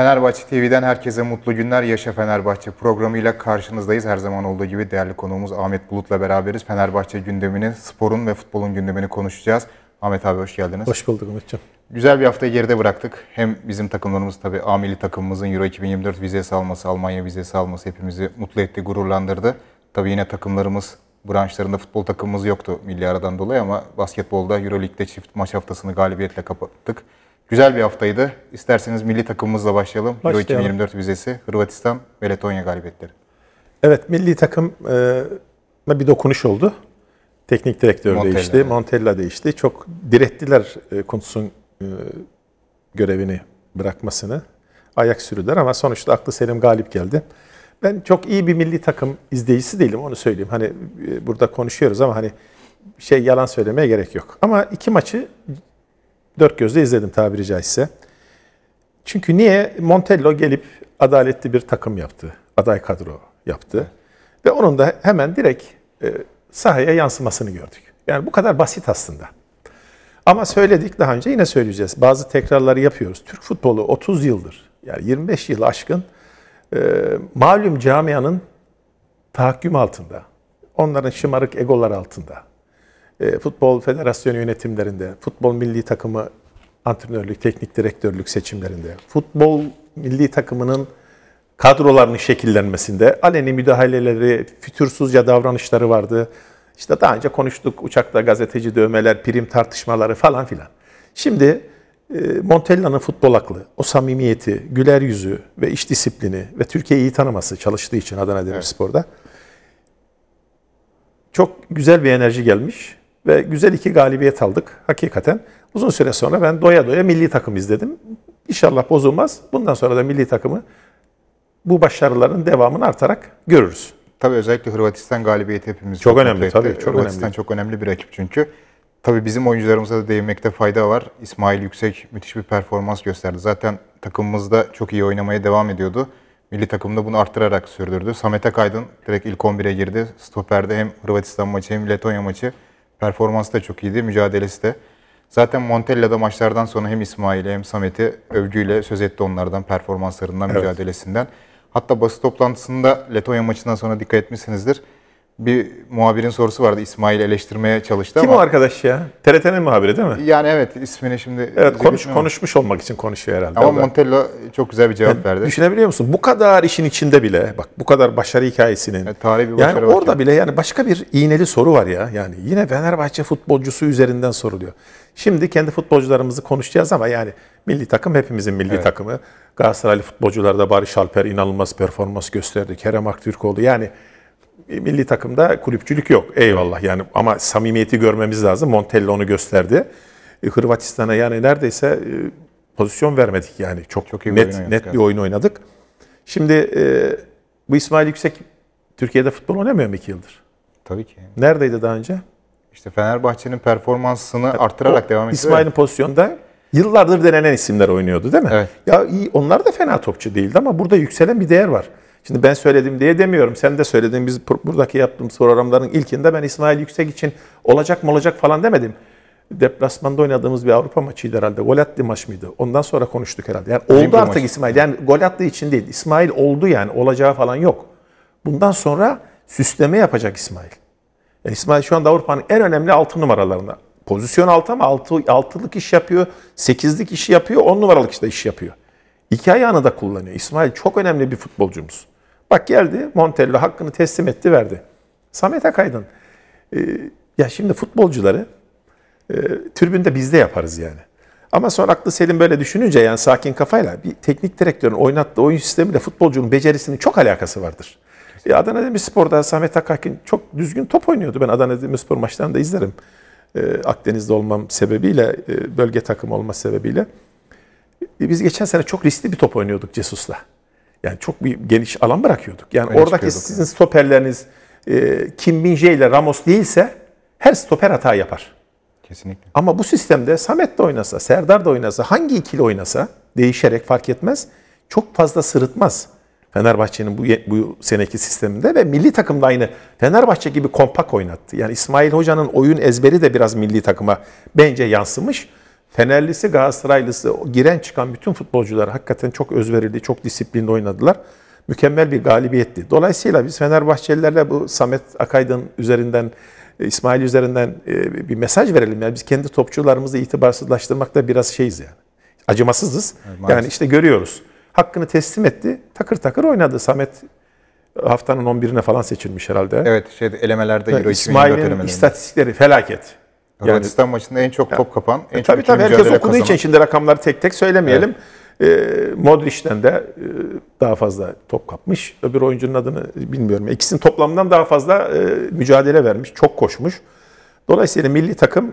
Fenerbahçe TV'den herkese mutlu günler. Yaşa Fenerbahçe programıyla karşınızdayız. Her zaman olduğu gibi değerli konuğumuz Ahmet Bulut'la beraberiz. Fenerbahçe gündemini, sporun ve futbolun gündemini konuşacağız. Ahmet abi hoş geldiniz. Hoş bulduk Ümit'ciğim. Güzel bir haftayı geride bıraktık. Hem bizim takımlarımız tabii amili takımımızın Euro 2024 vizesi alması, Almanya vizesi alması hepimizi mutlu etti, gururlandırdı. Tabii yine takımlarımız branşlarında futbol takımımız yoktu milli aradan dolayı ama basketbolda Euroleague'de çift maç haftasını galibiyetle kapattık. Güzel bir haftaydı. İsterseniz milli takımımızla başlayalım. Euro 2024 vizesi, Hırvatistan ve Letonya galibiyetleri. Evet, milli takım e, bir dokunuş oldu. Teknik direktör Montella. değişti, Montella değişti. Çok direttiler e, Kuntz'un e, görevini bırakmasını. Ayak sürüler ama sonuçta aklı selim galip geldi. Ben çok iyi bir milli takım izleyicisi değilim onu söyleyeyim. Hani e, burada konuşuyoruz ama hani şey yalan söylemeye gerek yok. Ama iki maçı dört gözle izledim tabiri caizse. Çünkü niye? Montello gelip adaletli bir takım yaptı. Aday kadro yaptı. Ve onun da hemen direkt e, sahaya yansımasını gördük. Yani bu kadar basit aslında. Ama söyledik daha önce yine söyleyeceğiz. Bazı tekrarları yapıyoruz. Türk futbolu 30 yıldır yani 25 yıl aşkın e, malum camianın tahakküm altında. Onların şımarık egolar altında. E, futbol Federasyonu yönetimlerinde, futbol milli takımı antrenörlük, teknik direktörlük seçimlerinde, futbol milli takımının kadrolarının şekillenmesinde aleni müdahaleleri, fütursuzca davranışları vardı. İşte daha önce konuştuk uçakta gazeteci dövmeler, prim tartışmaları falan filan. Şimdi e, Montella'nın futbol aklı, o samimiyeti, güler yüzü ve iş disiplini ve Türkiye'yi iyi tanıması çalıştığı için Adana Demirspor'da evet. çok güzel bir enerji gelmiş. Ve güzel iki galibiyet aldık hakikaten. Uzun süre sonra ben doya doya milli takım izledim. İnşallah bozulmaz. Bundan sonra da milli takımı bu başarıların devamını artarak görürüz. Tabii özellikle Hırvatistan galibiyeti hepimiz çok, önemli etti. tabii. Çok Hırvatistan önemli. çok önemli bir rakip çünkü. Tabii bizim oyuncularımıza da değinmekte fayda var. İsmail Yüksek müthiş bir performans gösterdi. Zaten takımımızda çok iyi oynamaya devam ediyordu. Milli takımda bunu arttırarak sürdürdü. Samet Akaydın direkt ilk 11'e girdi. Stoper'de hem Hırvatistan maçı hem Letonya maçı Performansı da çok iyiydi, mücadelesi de. Zaten Montella'da maçlardan sonra hem İsmail'i hem Samet'i övgüyle söz etti onlardan, performanslarından, evet. mücadelesinden. Hatta basın toplantısında Letonya maçından sonra dikkat etmişsinizdir bir muhabirin sorusu vardı. İsmail eleştirmeye çalıştı Kim ama. Kim o arkadaş ya? TRT'nin muhabiri değil mi? Yani evet ismini şimdi... Evet konuş, konuşmuş olmak için konuşuyor herhalde. Ama Montello çok güzel bir cevap yani, verdi. Düşünebiliyor musun? Bu kadar işin içinde bile bak bu kadar başarı hikayesinin. Evet, tarihi bir başarı. Yani orada bakıyor. bile yani başka bir iğneli soru var ya. Yani yine Fenerbahçe futbolcusu üzerinden soruluyor. Şimdi kendi futbolcularımızı konuşacağız ama yani milli takım hepimizin milli evet. takımı. Galatasaraylı futbolcularda Barış Alper inanılmaz performans gösterdi. Kerem Aktürkoğlu yani e, milli takımda kulüpçülük yok. Eyvallah yani ama samimiyeti görmemiz lazım. Montella onu gösterdi. E, Hırvatistan'a yani neredeyse e, pozisyon vermedik yani. Çok, çok iyi net, net bir oyun oynadık. Şimdi bu İsmail Yüksek Türkiye'de futbol oynamıyor mu iki yıldır? Tabii ki. Neredeydi daha önce? İşte Fenerbahçe'nin performansını yani o, devam ediyor. İsmail'in pozisyonda yıllardır denenen isimler oynuyordu değil mi? Evet. Ya iyi onlar da fena topçu değildi ama burada yükselen bir değer var. Şimdi ben söyledim diye demiyorum. Sen de söyledin. Biz buradaki yaptığımız programların ilkinde ben İsmail Yüksek için olacak mı olacak falan demedim. Deplasmanda oynadığımız bir Avrupa maçıydı herhalde. Gol attı maç mıydı? Ondan sonra konuştuk herhalde. Yani oldu Olimpiya artık maçı. İsmail. Yani gol attığı için değil. İsmail oldu yani. Olacağı falan yok. Bundan sonra süsleme yapacak İsmail. Yani e, İsmail şu anda Avrupa'nın en önemli 6 numaralarında. Pozisyon 6 ama 6, altı, 6'lık iş yapıyor, 8'lik işi yapıyor, 10 numaralık işte iş yapıyor. İki ayağını da kullanıyor. İsmail çok önemli bir futbolcumuz. Bak geldi Montello hakkını teslim etti verdi. Samet Akaydın. E, ya şimdi futbolcuları e, biz de yaparız yani. Ama sonra aklı Selim böyle düşününce yani sakin kafayla bir teknik direktörün oynattığı oyun sistemiyle futbolcunun becerisinin çok alakası vardır. E, Adana Demirspor'da Samet Akakin çok düzgün top oynuyordu. Ben Adana Demirspor maçlarını da izlerim. E, Akdeniz'de olmam sebebiyle, e, bölge takımı olma sebebiyle. E, biz geçen sene çok riskli bir top oynuyorduk Cesus'la. Yani çok bir geniş alan bırakıyorduk. Yani Öyle oradaki sizin stoperleriniz e, Kim Minje ile Ramos değilse her stoper hata yapar. Kesinlikle. Ama bu sistemde Samet de oynasa, Serdar da oynasa, hangi ikili oynasa değişerek fark etmez. Çok fazla sırıtmaz. Fenerbahçe'nin bu, bu seneki sisteminde ve milli takımda aynı Fenerbahçe gibi kompak oynattı. Yani İsmail Hoca'nın oyun ezberi de biraz milli takıma bence yansımış. Fenerlisi, Galatasaraylısı, giren çıkan bütün futbolcular hakikaten çok özverili, çok disiplinli oynadılar. Mükemmel bir galibiyetti. Dolayısıyla biz Fenerbahçelilerle bu Samet Akaydın üzerinden, e, İsmail üzerinden e, bir mesaj verelim. Yani biz kendi topçularımızı itibarsızlaştırmakta biraz şeyiz yani. Acımasızız. Evet, yani işte görüyoruz. Hakkını teslim etti. Takır takır oynadı. Samet haftanın 11'ine falan seçilmiş herhalde. Evet, şeyde elemelerde yani Euro İsmail'in istatistikleri felaket. Hırvatistan yani, maçında en çok top yani, kapan, en e, tabii, çok tabii, herkes okuduğu kazanan. için şimdi rakamları tek tek söylemeyelim. Evet. E, Modric'ten de e, daha fazla top kapmış. Öbür oyuncunun adını bilmiyorum. İkisinin toplamından daha fazla e, mücadele vermiş, çok koşmuş. Dolayısıyla milli takım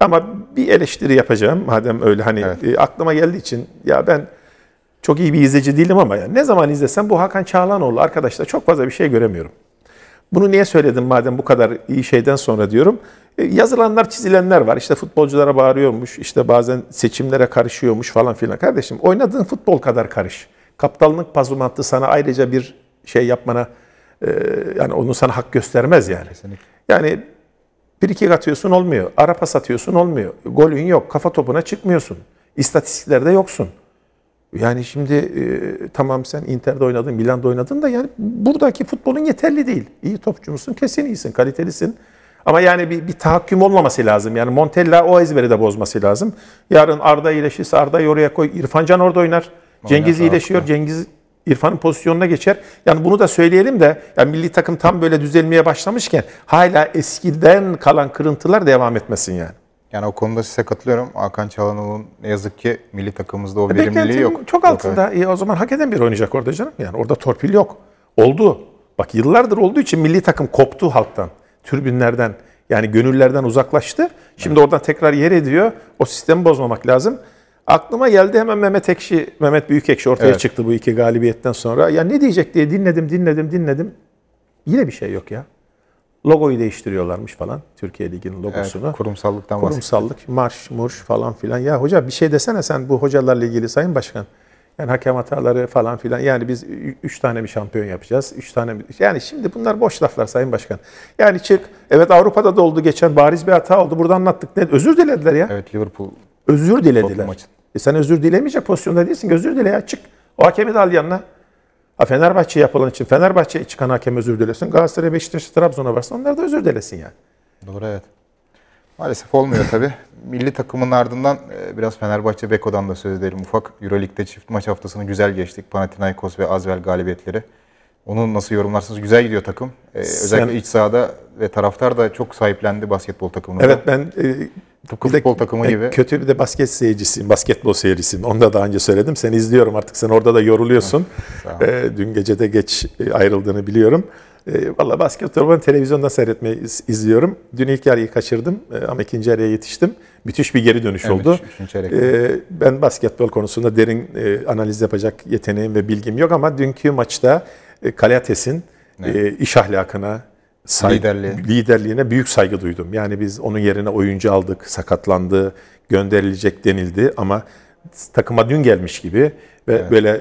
ama bir eleştiri yapacağım madem öyle hani evet. e, aklıma geldiği için ya ben çok iyi bir izleyici değilim ama yani ne zaman izlesem bu Hakan Çağlanoğlu arkadaşlar çok fazla bir şey göremiyorum. Bunu niye söyledim madem bu kadar iyi şeyden sonra diyorum. E, yazılanlar, çizilenler var. İşte futbolculara bağırıyormuş, işte bazen seçimlere karışıyormuş falan filan. Kardeşim oynadığın futbol kadar karış. Kaptallık pazumantı sana ayrıca bir şey yapmana, e, yani onu sana hak göstermez yani. Kesinlikle. Yani bir iki atıyorsun olmuyor. Arapa satıyorsun olmuyor. Golün yok. Kafa topuna çıkmıyorsun. İstatistiklerde yoksun. Yani şimdi e, tamam sen Inter'de oynadın, Milan'da oynadın da yani buradaki futbolun yeterli değil. İyi topçu musun? Kesin iyisin, kalitelisin. Ama yani bir, bir tahakküm olmaması lazım. Yani Montella o ezberi de bozması lazım. Yarın Arda iyileşirse Arda'yı oraya koy. İrfan Can orada oynar. Oynar, Cengiz iyileşiyor. Haklı. Cengiz İrfan'ın pozisyonuna geçer. Yani bunu da söyleyelim de yani milli takım tam böyle düzelmeye başlamışken hala eskiden kalan kırıntılar devam etmesin yani. Yani o konuda size katılıyorum. Hakan Çalhanoğlu'nun ne yazık ki milli takımımızda o Beklentinin verimliliği yok. Çok altında. Yok, evet. E, o zaman hak eden bir oynayacak orada canım. Yani orada torpil yok. Oldu. Bak yıllardır olduğu için milli takım koptu halktan. türbinlerden, yani gönüllerden uzaklaştı. Şimdi evet. oradan tekrar yer ediyor. O sistemi bozmamak lazım. Aklıma geldi hemen Mehmet Ekşi, Mehmet Büyükekşi ortaya evet. çıktı bu iki galibiyetten sonra. Ya ne diyecek diye dinledim, dinledim, dinledim. Yine bir şey yok ya logoyu değiştiriyorlarmış falan. Türkiye Ligi'nin logosunu. Evet, kurumsallıktan Kurumsallık, marş, murş falan filan. Ya hoca bir şey desene sen bu hocalarla ilgili Sayın Başkan. Yani hakem hataları falan filan. Yani biz 3 tane mi şampiyon yapacağız? 3 tane mi? Yani şimdi bunlar boş laflar Sayın Başkan. Yani çık. Evet Avrupa'da da oldu geçen. Bariz bir hata oldu. Burada anlattık. Ne? Özür dilediler ya. Evet Liverpool. Özür dilediler. E sen özür dilemeyecek pozisyonda değilsin. Özür dile ya. Çık. O hakemi de al yanına. Ha Fenerbahçe yapılan için Fenerbahçe çıkan hakem özür dilesin. Galatasaray, Beşiktaş, Trabzon'a varsa onlar da özür dilesin yani. Doğru evet. Maalesef olmuyor tabi. Milli takımın ardından e, biraz Fenerbahçe Beko'dan da söz edelim ufak. Euroleague'de çift maç haftasını güzel geçtik. Panathinaikos ve Azvel galibiyetleri. Onu nasıl yorumlarsınız? Güzel gidiyor takım. Ee, özellikle Sen... iç sahada ve taraftar da çok sahiplendi basketbol takımını. Evet ben e, Tıpkı futbol takımı e, gibi. Kötü bir de basket seyircisiyim, basketbol seyircisiyim. Onu da daha önce söyledim. Seni izliyorum artık. Sen orada da yoruluyorsun. e, dün gece de geç e, ayrıldığını biliyorum. E, Valla basketbolu ben televizyonda seyretmeyi izliyorum. Dün ilk yarıyı kaçırdım e, ama ikinci yarıya yetiştim. Müthiş bir geri dönüş evet, oldu. E, ben basketbol konusunda derin e, analiz yapacak yeteneğim ve bilgim yok ama dünkü maçta e, Kalyates'in evet. iş ahlakına, say- Liderliği. liderliğine büyük saygı duydum. Yani biz onun yerine oyuncu aldık, sakatlandı, gönderilecek denildi ama takıma dün gelmiş gibi ve evet. böyle e,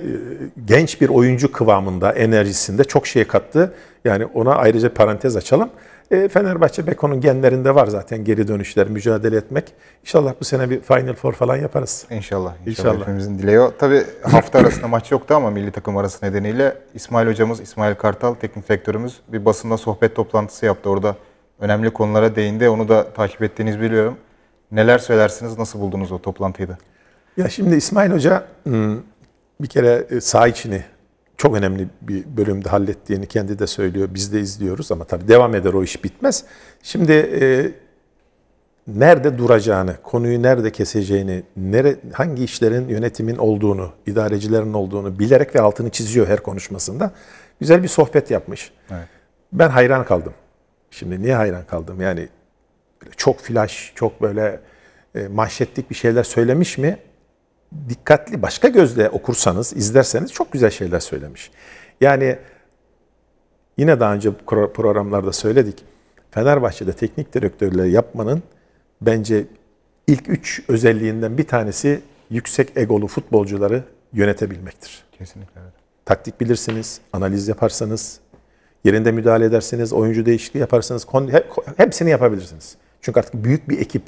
genç bir oyuncu kıvamında, enerjisinde çok şey kattı. Yani ona ayrıca parantez açalım. E, Fenerbahçe Beko'nun genlerinde var zaten geri dönüşler, mücadele etmek. İnşallah bu sene bir Final Four falan yaparız. İnşallah. İnşallah. inşallah. Hepimizin dileği o. Tabii hafta arasında maç yoktu ama milli takım arası nedeniyle İsmail hocamız, İsmail Kartal, teknik direktörümüz bir basında sohbet toplantısı yaptı. Orada önemli konulara değindi. Onu da takip ettiğinizi biliyorum. Neler söylersiniz, nasıl buldunuz o toplantıyı da? Ya şimdi İsmail Hoca hmm, bir kere e, sağ içini çok önemli bir bölümde hallettiğini kendi de söylüyor. Biz de izliyoruz ama tabii devam eder o iş bitmez. Şimdi e, nerede duracağını, konuyu nerede keseceğini, nere, hangi işlerin yönetimin olduğunu, idarecilerin olduğunu bilerek ve altını çiziyor her konuşmasında. Güzel bir sohbet yapmış. Evet. Ben hayran kaldım. Şimdi niye hayran kaldım? Yani çok flash, çok böyle e, manşetlik bir şeyler söylemiş mi? dikkatli başka gözle okursanız, izlerseniz çok güzel şeyler söylemiş. Yani yine daha önce programlarda söyledik. Fenerbahçe'de teknik direktörleri yapmanın bence ilk üç özelliğinden bir tanesi yüksek egolu futbolcuları yönetebilmektir. Kesinlikle Taktik bilirsiniz, analiz yaparsanız, yerinde müdahale edersiniz, oyuncu değişikliği yaparsanız, hepsini yapabilirsiniz. Çünkü artık büyük bir ekip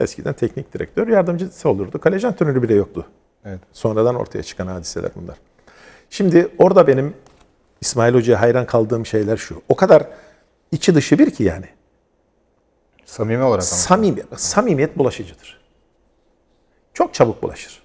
Eskiden teknik direktör yardımcısı olurdu. Kaleci antrenörü bile yoktu. Evet. Sonradan ortaya çıkan hadiseler bunlar. Şimdi orada benim İsmail Hoca'ya hayran kaldığım şeyler şu. O kadar içi dışı bir ki yani. Samimi olarak ama. Samimi, samimiyet bulaşıcıdır. Çok çabuk bulaşır.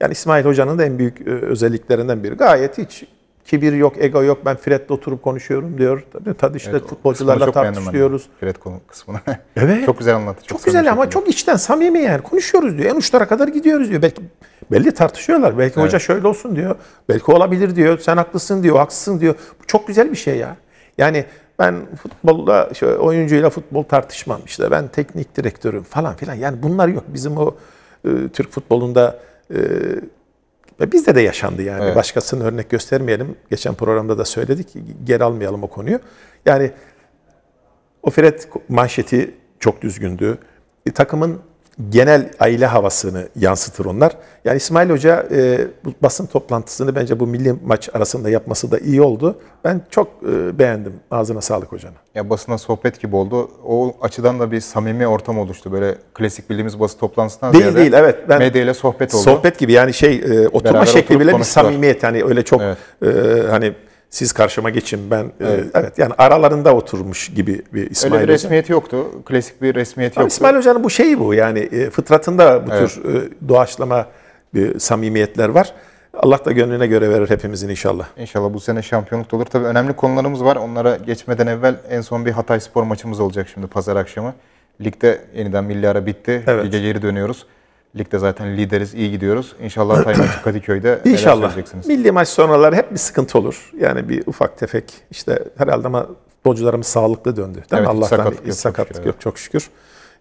Yani İsmail Hoca'nın da en büyük e, özelliklerinden biri. Gayet hiç kibir yok, ego yok. Ben Fred'le oturup konuşuyorum diyor. Tabii işte evet, futbolcularla tartışıyoruz. Fred konu kısmını. Evet. çok güzel anlattı. Çok, çok güzel ama çok içten samimi yani. Konuşuyoruz diyor. En uçlara kadar gidiyoruz diyor. Belki belli tartışıyorlar. Belki evet. hoca şöyle olsun diyor. Belki olabilir diyor. Sen haklısın diyor. Haksızsın diyor. Bu çok güzel bir şey ya. Yani ben futbolda şöyle oyuncuyla futbol tartışmam işte. Ben teknik direktörüm falan filan. Yani bunlar yok. Bizim o e, Türk futbolunda e, ve bizde de yaşandı yani. Evet. Başkasının örnek göstermeyelim. Geçen programda da söyledik. Geri almayalım o konuyu. Yani o Fred manşeti çok düzgündü. E, takımın genel aile havasını yansıtır onlar. Yani İsmail Hoca e, bu basın toplantısını bence bu milli maç arasında yapması da iyi oldu. Ben çok e, beğendim. Ağzına sağlık hocana. Ya basına sohbet gibi oldu. O açıdan da bir samimi ortam oluştu. Böyle klasik bildiğimiz basın toplantısından değil, ziyade değil, evet. Ben, medyayla sohbet oldu. Sohbet gibi yani şey e, oturma Beraber şekli bile bir samimiyet. Hani öyle çok evet. e, hani siz karşıma geçin ben e, evet, e, evet yani aralarında oturmuş gibi bir İsmail Öyle bir Hoca. resmiyeti yoktu. Klasik bir resmiyet yoktu. İsmail Hoca'nın bu şeyi bu yani e, fıtratında bu evet. tür e, doğaçlama bir e, samimiyetler var. Allah da gönlüne göre verir hepimizin inşallah. İnşallah bu sene şampiyonluk da olur. Tabii önemli konularımız var. Onlara geçmeden evvel en son bir Hatay Spor maçımız olacak şimdi pazar akşamı. Ligde yeniden milli ara bitti. Evet. Lige geri dönüyoruz. Ligde zaten lideriz, iyi gidiyoruz. İnşallah Tay maçı Kadıköy'de İnşallah. Milli maç sonraları hep bir sıkıntı olur. Yani bir ufak tefek işte herhalde ama futbolcularımız sağlıklı döndü. Değil evet, Allah'tan sakatlık yok, sakatlık yok, yok çok şükür.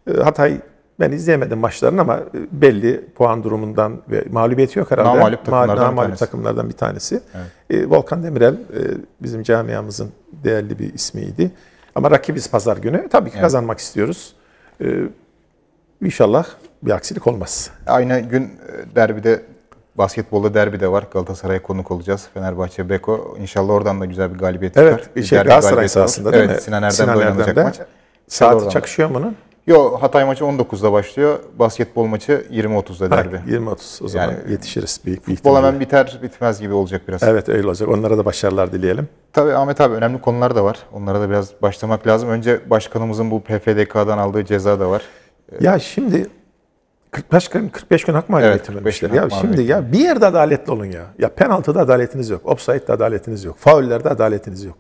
Ee, Hatay ben izleyemedim maçlarını ama e, belli puan durumundan ve mağlubiyeti yok herhalde. Namalip takımlardan, Namalip bir, tanesi. takımlardan bir tanesi. Evet. Ee, Volkan Demirel e, bizim camiamızın değerli bir ismiydi. Ama rakibiz pazar günü. Tabii ki evet. kazanmak istiyoruz. Ee, inşallah bir aksilik olmaz. Aynı gün e, derbide basketbolda derbi de var. Galatasaray'a konuk olacağız. Fenerbahçe Beko. İnşallah oradan da güzel bir galibiyet evet, çıkar. Evet. Şey, Galatasaray sahasında olur. değil evet, mi? Sinan Erdem'de Sinan oynanacak maç. Saati çakışıyor mu onun? Yo Hatay maçı 19'da başlıyor. Basketbol maçı 20-30'da derbi. 20-30 o zaman yani, yetişiriz büyük bir ihtimalle. hemen biter bitmez gibi olacak biraz. Evet öyle olacak. Onlara da başarılar dileyelim. Tabii Ahmet abi önemli konular da var. Onlara da biraz başlamak lazım. Önce başkanımızın bu PFDK'dan aldığı ceza da var. Ya şimdi 45 gün 45 gün hak mı evet, vermişler. Ya şimdi ya bir yerde adaletli olun ya. Ya penaltıda adaletiniz yok. Offside'da adaletiniz yok. Faullerde adaletiniz yok.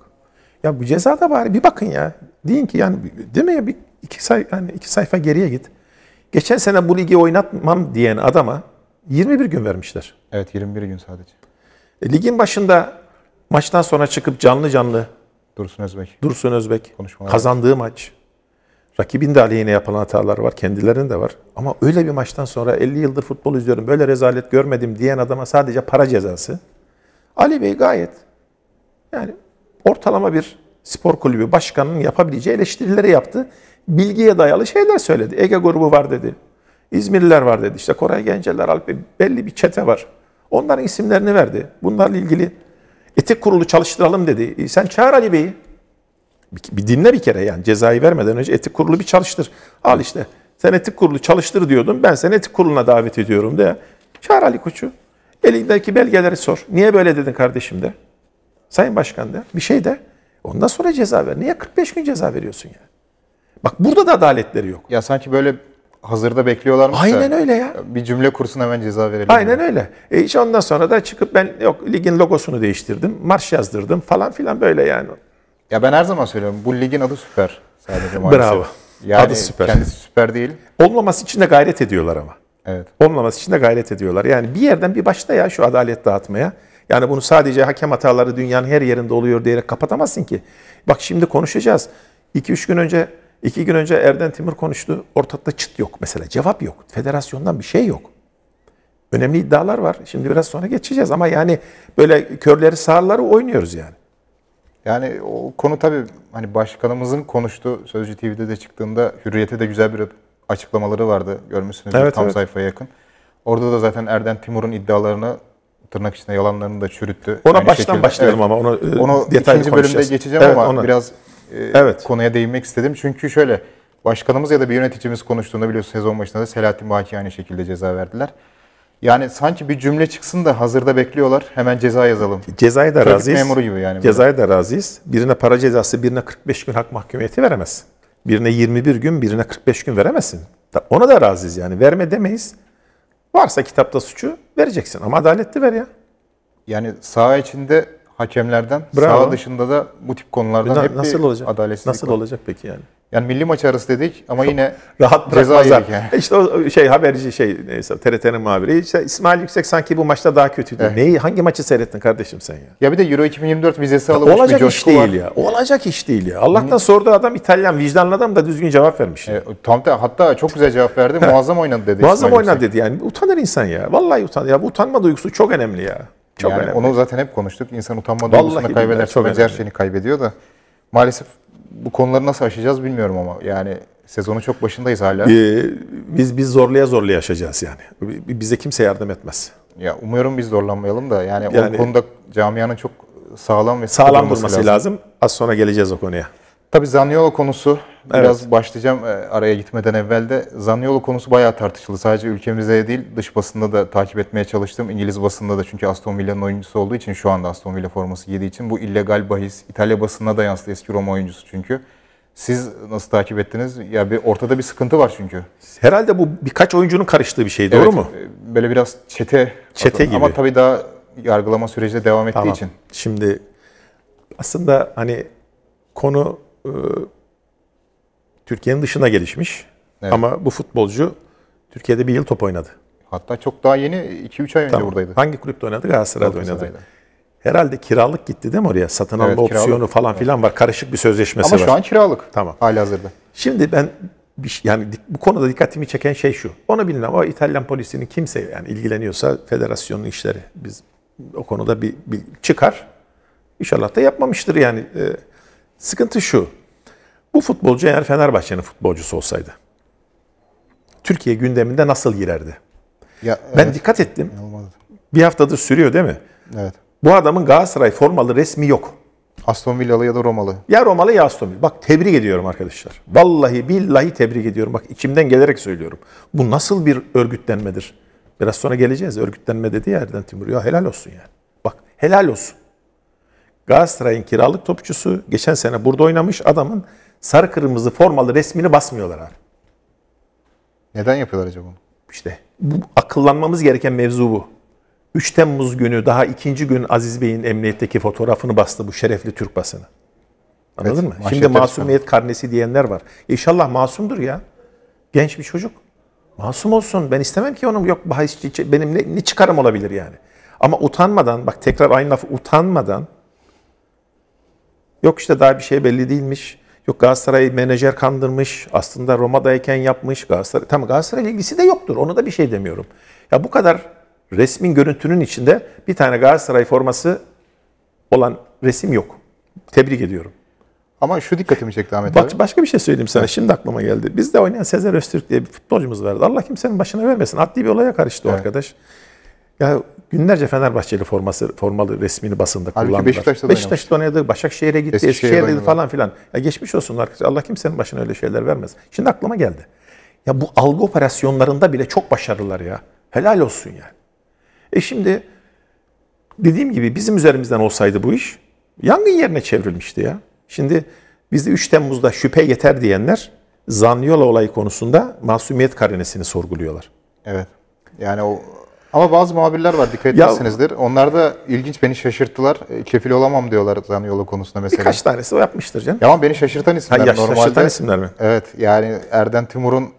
Ya bu cezada bari bir bakın ya. Deyin ki yani değil mi ya bir iki say yani iki sayfa geriye git. Geçen sene bu ligi oynatmam diyen adama 21 gün vermişler. Evet 21 gün sadece. E, ligin başında maçtan sonra çıkıp canlı canlı Dursun Özbek. Dursun Özbek kazandığı maç Rakibin de aleyhine yapılan hatalar var, kendilerinin de var. Ama öyle bir maçtan sonra 50 yıldır futbol izliyorum, böyle rezalet görmedim diyen adama sadece para cezası. Ali Bey gayet yani ortalama bir spor kulübü başkanının yapabileceği eleştirileri yaptı. Bilgiye dayalı şeyler söyledi. Ege grubu var dedi. İzmirliler var dedi. İşte Koray Genceler, Alp Bey, belli bir çete var. Onların isimlerini verdi. Bunlarla ilgili etik kurulu çalıştıralım dedi. E sen çağır Ali Bey'i. Bir dinle bir kere yani cezayı vermeden önce etik kurulu bir çalıştır. Al işte sen etik kurulu çalıştır diyordun ben seni etik kuruluna davet ediyorum de. Çağır Ali Koç'u. Elindeki belgeleri sor. Niye böyle dedin kardeşim de. Sayın Başkan de. Bir şey de. Ondan sonra ceza ver. Niye 45 gün ceza veriyorsun ya Bak burada da adaletleri yok. Ya sanki böyle hazırda bekliyorlarmış Aynen öyle ya. Bir cümle kursun hemen ceza verelim. Aynen yani. öyle. E işte ondan sonra da çıkıp ben yok ligin logosunu değiştirdim, marş yazdırdım falan filan böyle yani. Ya ben her zaman söylüyorum bu ligin adı süper sadece maalesef. Bravo. Yani adı süper. Kendisi süper değil. Olmaması için de gayret ediyorlar ama. Evet. Olmaması için de gayret ediyorlar. Yani bir yerden bir başta ya şu adalet dağıtmaya. Yani bunu sadece hakem hataları dünyanın her yerinde oluyor diyerek kapatamazsın ki. Bak şimdi konuşacağız. 2-3 gün önce, 2 gün önce Erden Timur konuştu. Ortada çıt yok mesela. Cevap yok. Federasyondan bir şey yok. Önemli iddialar var. Şimdi biraz sonra geçeceğiz ama yani böyle körleri sağırları oynuyoruz yani. Yani o konu tabii hani başkanımızın konuştu. Sözcü TV'de de çıktığında Hürriyet'e de güzel bir açıklamaları vardı. Görmüşsünüz evet, tam evet. sayfaya yakın. Orada da zaten Erden Timur'un iddialarını tırnak içinde yalanlarını da çürüttü. Ona Aynı baştan şekilde. başlayalım evet. ama onu, e, onu detaylı ikinci bölümde geçeceğim evet, ama ona. biraz e, evet. konuya değinmek istedim. Çünkü şöyle başkanımız ya da bir yöneticimiz konuştuğunda biliyorsun sezon başında da Selahattin Baki'ye aynı şekilde ceza verdiler. Yani sanki bir cümle çıksın da hazırda bekliyorlar. Hemen ceza yazalım. Cezaya da Trafik razıyız. memuru gibi yani. Cezaya da razıyız. Birine para cezası, birine 45 gün hak mahkumiyeti veremez. Birine 21 gün, birine 45 gün veremezsin. Ona da razıyız yani. Verme demeyiz. Varsa kitapta suçu vereceksin ama adaletli ver ya. Yani saha içinde hakemlerden, Bravo. saha dışında da bu tip konulardan e Na, hep nasıl bir olacak? adaletsizlik Nasıl var. olacak peki yani? Yani milli maç arası dedik ama yine rahat bırakmazlar. Yani. E işte o şey haberci şey neyse TRT'nin muhabiri işte İsmail Yüksek sanki bu maçta daha kötüydü. Evet. Eh. Neyi hangi maçı seyrettin kardeşim sen ya? Ya bir de Euro 2024 vizesi alınmış Olacak bir iş değil var. ya. Olacak iş değil ya. Allah'tan hmm. sorduğu adam İtalyan vicdanlı adam da düzgün cevap vermiş. E, tam da hatta çok güzel cevap verdi. Muazzam oynadı dedi. Muazzam İsmail oynadı dedi yani. Utanır insan ya. Vallahi utanır. Ya bu utanma duygusu çok önemli ya. Çok yani önemli. onu zaten hep konuştuk. İnsan utanma duygusunu kaybederse her şeyini kaybediyor da maalesef bu konuları nasıl aşacağız bilmiyorum ama yani sezonu çok başındayız hala. Ee, biz biz zorlaya zorlaya yaşayacağız yani. Bize kimse yardım etmez. Ya umuyorum biz zorlanmayalım da yani, yani o konuda camianın çok sağlam ve sağlam durması lazım. lazım. Az sonra geleceğiz o konuya. Tabii Zaniolo konusu Biraz evet. başlayacağım e, araya gitmeden evvel de zanyolu konusu bayağı tartışıldı. Sadece ülkemizde değil dış basında da takip etmeye çalıştım. İngiliz basında da çünkü Aston Villa'nın oyuncusu olduğu için şu anda Aston Villa forması giydiği için bu illegal bahis İtalya basına da yansıdı. Eski Roma oyuncusu çünkü. Siz nasıl takip ettiniz? Ya bir ortada bir sıkıntı var çünkü. Herhalde bu birkaç oyuncunun karıştığı bir şey doğru evet, mu? E, böyle biraz çete. Çete gibi. Ama tabii daha yargılama süreci de devam ettiği tamam. için. Şimdi aslında hani konu e, Türkiye'nin dışına gelişmiş. Evet. Ama bu futbolcu Türkiye'de bir yıl top oynadı. Hatta çok daha yeni 2-3 ay önce tamam. buradaydı. Hangi kulüpte oynadı? Galatasaray'da oynadı. Herhalde kiralık gitti değil mi oraya? Satın alma evet, opsiyonu kiralık. falan filan var. Karışık bir sözleşmesi Ama var. Ama şu an kiralık. Tamam. Hali hazırda. Şimdi ben yani bu konuda dikkatimi çeken şey şu. Onu bilmem ama İtalyan polisinin kimse yani ilgileniyorsa federasyonun işleri biz o konuda bir, bir çıkar. İnşallah da yapmamıştır yani. Ee, sıkıntı şu. Bu futbolcu eğer Fenerbahçe'nin futbolcusu olsaydı Türkiye gündeminde nasıl girerdi? Ya, ben dikkat ettim. Olmadı. Bir haftadır sürüyor değil mi? Evet. Bu adamın Galatasaray formalı resmi yok. Aston Villalı ya da Romalı. Ya Romalı ya Aston Villa. Bak tebrik ediyorum arkadaşlar. Vallahi billahi tebrik ediyorum. Bak içimden gelerek söylüyorum. Bu nasıl bir örgütlenmedir? Biraz sonra geleceğiz. Örgütlenme dedi ya Erden Timur. Ya helal olsun yani. Bak helal olsun. Galatasaray'ın kiralık topçusu geçen sene burada oynamış adamın sarı kırmızı formalı resmini basmıyorlar abi. Neden yapıyorlar acaba bunu? İşte bu akıllanmamız gereken mevzu bu. 3 Temmuz günü daha ikinci gün Aziz Bey'in emniyetteki fotoğrafını bastı bu şerefli Türk basını. Anladın evet, mı? Şimdi masumiyet karnesi diyenler var. İnşallah masumdur ya. Genç bir çocuk. Masum olsun. Ben istemem ki onun yok bahis benim ne, ne çıkarım olabilir yani. Ama utanmadan bak tekrar aynı lafı utanmadan yok işte daha bir şey belli değilmiş. Yok Galatasaray menajer kandırmış, aslında Roma'dayken yapmış. Galatasaray, tamam Galatasaray ilgisi de yoktur. Ona da bir şey demiyorum. Ya bu kadar resmin görüntünün içinde bir tane Galatasaray forması olan resim yok. Tebrik ediyorum. Ama şu dikkatimi çekti Ahmet Bak, abi. Başka bir şey söyleyeyim sana. Şimdi aklıma geldi. Bizde oynayan Sezer Öztürk diye bir futbolcumuz vardı. Allah kimsenin başına vermesin. Adli bir olaya karıştı o evet. arkadaş. Ya günlerce Fenerbahçeli forması formalı resmini basında Halbuki kullandılar. Beşiktaş'ta da Beşiktaş'ta oynadı, Başakşehir'e gitti, Eskişehir'de Eskişehir'de falan filan. Ya geçmiş olsun arkadaşlar. Allah kimsenin başına öyle şeyler vermez. Şimdi aklıma geldi. Ya bu algı operasyonlarında bile çok başarılılar ya. Helal olsun yani. E şimdi dediğim gibi bizim üzerimizden olsaydı bu iş yangın yerine çevrilmişti ya. Şimdi bizde 3 Temmuz'da şüphe yeter diyenler Zanyola olayı konusunda masumiyet karenesini sorguluyorlar. Evet. Yani o ama bazı muhabirler var dikkat etmişsinizdir. Onlar da ilginç beni şaşırttılar. E, kefil olamam diyorlar Zaniolo konusunda mesela. Birkaç tanesi o yapmıştır canım. Ya ama beni şaşırtan isimler ha, ya, normalde. Şaşırtan isimler mi? Evet yani Erden Timur'un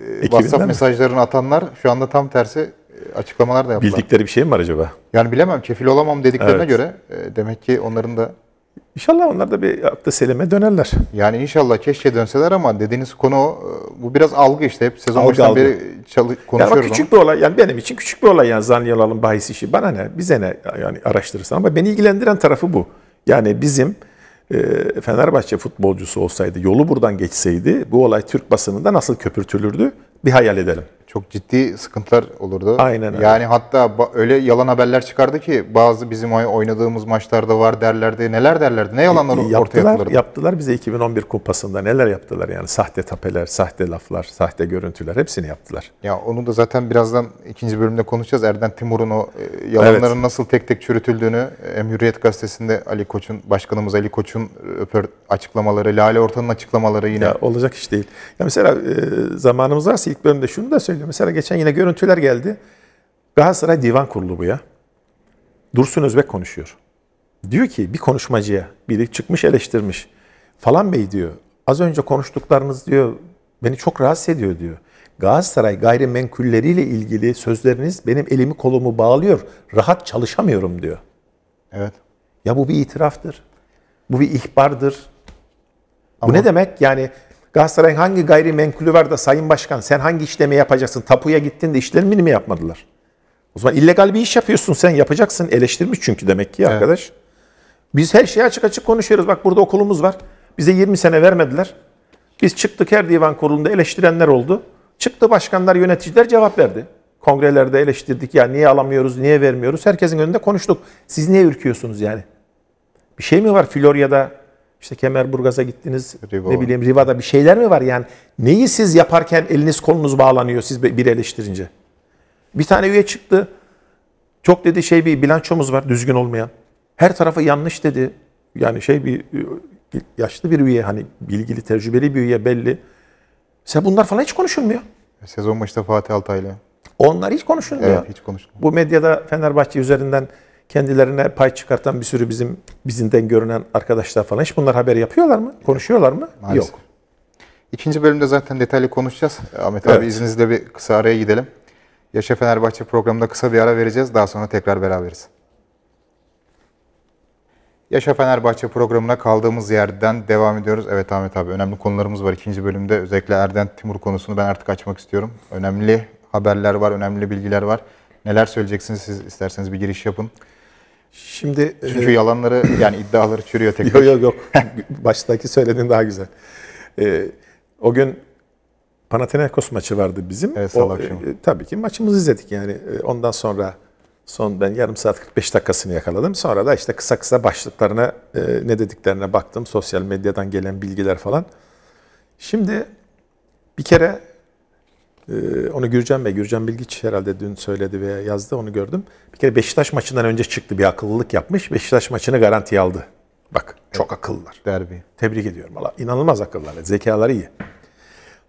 e, WhatsApp mi? mesajlarını atanlar şu anda tam tersi e, açıklamalar da yaptılar. Bildikleri bir şey mi var acaba? Yani bilemem. Kefil olamam dediklerine evet. göre demek ki onların da İnşallah onlar da bir aklı selime dönerler. Yani inşallah keşke dönseler ama dediğiniz konu e, bu biraz algı işte. Hep sezon algı, başından algı. beri çalış, konuşuyoruz. Yani küçük onu. bir olay. Yani benim için küçük bir olay yani Zanyalal'ın bahis işi. Bana ne? Bize ne? Yani araştırırsan ama beni ilgilendiren tarafı bu. Yani bizim e, Fenerbahçe futbolcusu olsaydı, yolu buradan geçseydi bu olay Türk basınında nasıl köpürtülürdü? Bir hayal edelim çok ciddi sıkıntılar olurdu. Aynen öyle. Yani hatta öyle yalan haberler çıkardı ki bazı bizim oynadığımız maçlarda var derlerdi. Neler derlerdi? Ne yalanlar yaptılar, ortaya atılırdı? Yaptılar bize 2011 kupasında neler yaptılar yani sahte tapeler, sahte laflar, sahte görüntüler hepsini yaptılar. Ya onu da zaten birazdan ikinci bölümde konuşacağız. Erden Timur'un o e, yalanların evet. nasıl tek tek çürütüldüğünü hem Hürriyet gazetesinde Ali Koç'un başkanımız Ali Koç'un e, açıklamaları, Lale Ortan'ın açıklamaları yine ya, olacak iş değil. Ya mesela e, zamanımız varsa ilk bölümde şunu da söyleyeyim konuşuluyor. Mesela geçen yine görüntüler geldi. Galatasaray Divan Kurulu bu ya. Dursun Özbek konuşuyor. Diyor ki bir konuşmacıya biri çıkmış eleştirmiş. Falan Bey diyor az önce konuştuklarınız diyor beni çok rahatsız ediyor diyor. Galatasaray gayrimenkulleriyle ilgili sözleriniz benim elimi kolumu bağlıyor. Rahat çalışamıyorum diyor. Evet. Ya bu bir itiraftır. Bu bir ihbardır. Ama... Bu ne demek? Yani Galatasaray'ın hangi gayrimenkulü var da Sayın Başkan sen hangi işlemi yapacaksın? Tapuya gittin de işlemini mi yapmadılar? O zaman illegal bir iş yapıyorsun sen yapacaksın. Eleştirmiş çünkü demek ki evet. arkadaş. Biz her şeyi açık açık konuşuyoruz. Bak burada okulumuz var. Bize 20 sene vermediler. Biz çıktık her divan kurulunda eleştirenler oldu. Çıktı başkanlar, yöneticiler cevap verdi. Kongrelerde eleştirdik ya niye alamıyoruz, niye vermiyoruz. Herkesin önünde konuştuk. Siz niye ürküyorsunuz yani? Bir şey mi var Florya'da işte Kemerburgaz'a gittiniz. Riva. Ne bileyim Riva'da bir şeyler mi var? Yani neyi siz yaparken eliniz kolunuz bağlanıyor siz bir eleştirince? Bir tane üye çıktı. Çok dedi şey bir bilançomuz var düzgün olmayan. Her tarafı yanlış dedi. Yani şey bir yaşlı bir üye hani bilgili tecrübeli bir üye belli. Sen bunlar falan hiç konuşulmuyor. Sezon başında Fatih Altaylı. Onlar hiç konuşulmuyor. Evet hiç konuşulmuyor. Bu medyada Fenerbahçe üzerinden kendilerine pay çıkartan bir sürü bizim bizinden görünen arkadaşlar falan hiç bunlar haber yapıyorlar mı? Konuşuyorlar mı? Maalesef. Yok. İkinci bölümde zaten detaylı konuşacağız. Ee, Ahmet evet. abi izninizle bir kısa araya gidelim. Yaşa Fenerbahçe programında kısa bir ara vereceğiz. Daha sonra tekrar beraberiz. Yaşa Fenerbahçe programına kaldığımız yerden devam ediyoruz. Evet Ahmet abi önemli konularımız var ikinci bölümde. Özellikle Erden Timur konusunu ben artık açmak istiyorum. Önemli haberler var, önemli bilgiler var. Neler söyleyeceksiniz siz isterseniz bir giriş yapın. Şimdi çünkü e, yalanları yani iddiaları çürüyor tekrar. Yok yok yok. Baştaki söylediğin daha güzel. E, o gün Panathinaikos maçı vardı bizim. Evet, o, e, tabii ki maçımızı izledik yani. E, ondan sonra son ben yarım saat 45 dakikasını yakaladım. Sonra da işte kısa kısa başlıklarına e, ne dediklerine baktım. Sosyal medyadan gelen bilgiler falan. Şimdi bir kere ee, onu Gürcan Bey, Gürcan Bilgiç herhalde dün söyledi veya yazdı onu gördüm. Bir kere Beşiktaş maçından önce çıktı bir akıllılık yapmış. Beşiktaş maçını garantiye aldı. Bak çok evet. akıllılar. Derbi. Tebrik ediyorum. Valla inanılmaz akıllılar. Zekaları iyi.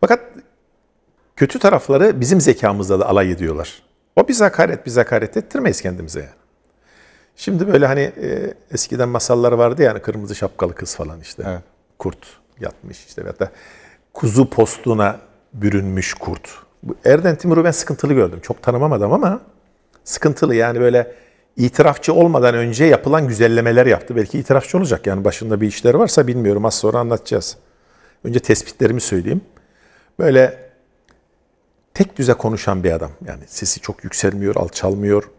Fakat kötü tarafları bizim zekamızla da alay ediyorlar. O bir zakaret, bir zakaret ettirmeyiz kendimize yani. Şimdi böyle hani e, eskiden masallar vardı ya hani kırmızı şapkalı kız falan işte. Evet. Kurt yatmış işte hatta kuzu postuna bürünmüş kurt. Erden Timur'u ben sıkıntılı gördüm. Çok tanımam adam ama sıkıntılı yani böyle itirafçı olmadan önce yapılan güzellemeler yaptı. Belki itirafçı olacak yani başında bir işleri varsa bilmiyorum az sonra anlatacağız. Önce tespitlerimi söyleyeyim. Böyle tek düze konuşan bir adam. Yani sesi çok yükselmiyor, alçalmıyor.